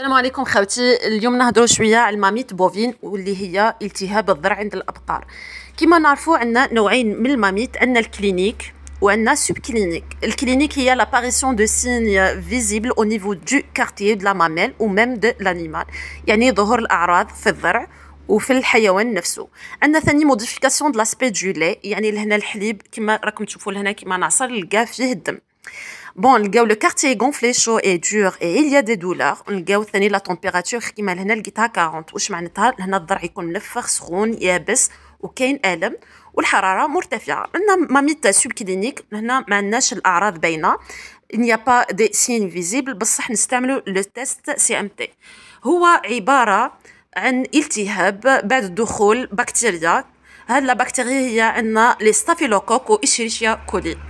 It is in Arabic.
السلام عليكم خوتي اليوم نهضروا شويه على الماميت بوفين واللي هي التهاب الذرع عند الابقار كما نعرفوا عندنا نوعين من الماميت عندنا الكلينيك وعندنا سوب كلينيك الكلينيك هي لاباريسيون دو سين فيزيبل او نيفو دو كارتيي دو لا ماميل او ميم دو لانيمال يعني ظهور الاعراض في الذرع وفي الحيوان نفسه عندنا ثاني موديفيكاسيون دو لاسبي دو لي يعني لهنا الحليب كما راكم تشوفوا لهنا كما نعصر لقى فيه الدم بون لقاو لو كارتي غونفلي شو اي دور اي إليا دي a des douleurs ثاني لا تمبيراتور كيما لهنا لقيتها 40 واش معناتها لهنا الضرع يكون منفخ سخون يابس وكاين الم والحراره مرتفعه عندنا ماميتا سوب كلينيك هنا ما عندناش الاعراض باينه ان با دي سين فيزيبل بصح نستعملو لو تيست سي ام تي هو عباره عن التهاب بعد دخول بكتيريا هاد لا بكتيريا هي عندنا لي ستافيلوكوك واشيريشيا كولي